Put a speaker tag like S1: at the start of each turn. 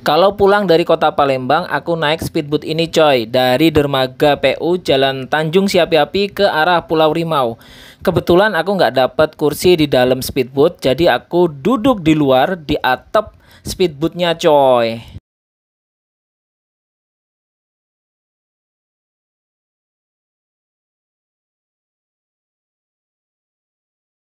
S1: Kalau pulang dari kota Palembang, aku naik speedboat ini coy, dari dermaga PU Jalan Tanjung siapi ke arah Pulau Rimau. Kebetulan aku nggak dapat kursi di dalam speedboat, jadi aku duduk di luar di atap speedboatnya coy.